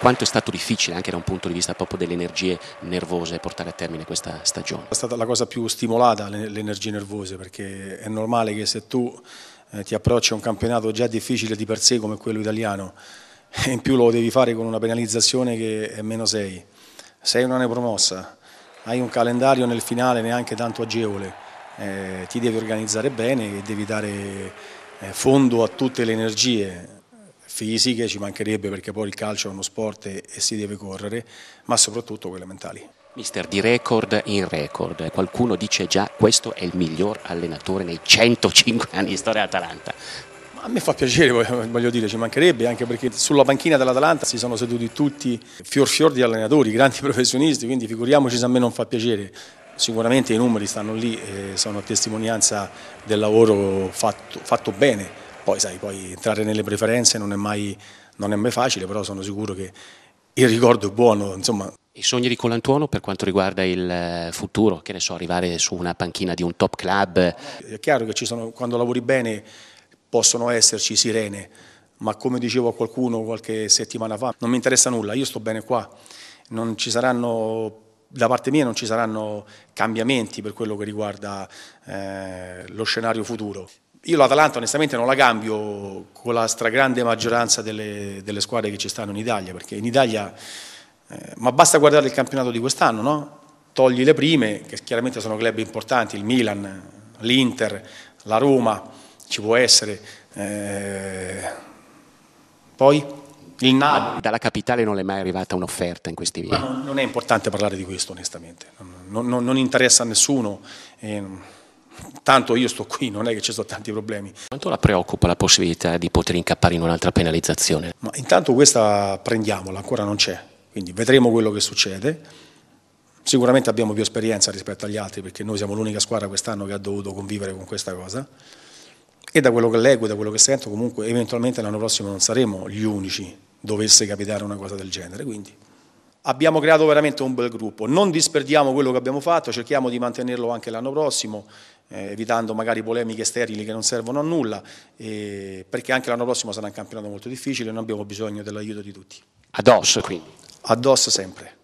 quanto è stato difficile anche da un punto di vista proprio delle energie nervose portare a termine questa stagione? È stata la cosa più stimolata le energie nervose perché è normale che se tu eh, ti approcci a un campionato già difficile di per sé come quello italiano e in più lo devi fare con una penalizzazione che è meno 6, sei una nepromossa, hai un calendario nel finale neanche tanto agevole, eh, ti devi organizzare bene e devi dare eh, fondo a tutte le energie fisiche, ci mancherebbe perché poi il calcio è uno sport e, si deve correre, ma soprattutto quelle mentali. Mister, di record in record, qualcuno dice già questo è il miglior allenatore nei 105 anni di storia dell'Atalanta. A me fa piacere, voglio dire, ci mancherebbe, anche perché sulla panchina dell'Atalanta si sono seduti tutti fior fior di allenatori, grandi professionisti, quindi figuriamoci se a me non fa piacere. Sicuramente i numeri stanno lì, sono a testimonianza del lavoro fatto, fatto bene poi sai, poi entrare nelle preferenze non è mai, non è mai facile, però sono sicuro che il ricordo è buono, insomma. I sogni di Colantuono per quanto riguarda il eh, futuro, che ne so, arrivare su una panchina di un top club? È chiaro che sono, quando lavori bene possono esserci sirene, ma come dicevo a qualcuno qualche settimana fa, non mi interessa nulla, io sto bene qua, non ci saranno da parte mia non ci saranno cambiamenti per quello che riguarda eh, lo scenario futuro. Io l'Atalanta onestamente non la cambio con la stragrande maggioranza delle, delle squadre che ci stanno in Italia, perché in Italia, eh, ma basta guardare il campionato di quest'anno, no? togli le prime, che chiaramente sono club importanti, il Milan, l'Inter, la Roma, ci può essere, eh, poi il Napoli. dalla capitale non è mai arrivata un'offerta in questi video. Non, non, è importante parlare di questo onestamente, non, non, non interessa a nessuno. Eh, tanto io sto qui, non è che ci sono tanti problemi. Quanto la preoccupa la possibilità di poter incappare in un'altra penalizzazione? Ma intanto questa prendiamola, ancora non c'è, quindi vedremo quello che succede. Sicuramente abbiamo più esperienza rispetto agli altri perché noi siamo l'unica squadra quest'anno che ha dovuto convivere con questa cosa e da quello che leggo, e da quello che sento comunque eventualmente l'anno prossimo non saremo gli unici dovesse capitare una cosa del genere. Quindi abbiamo creato veramente un bel gruppo, non disperdiamo quello che abbiamo fatto, cerchiamo di mantenerlo anche l'anno prossimo, eh, evitando magari polemiche sterili che non servono a nulla, eh, perché anche l'anno prossimo sarà un campionato molto difficile e noi abbiamo bisogno dell'aiuto di tutti. Addosso quindi? Addosso sempre.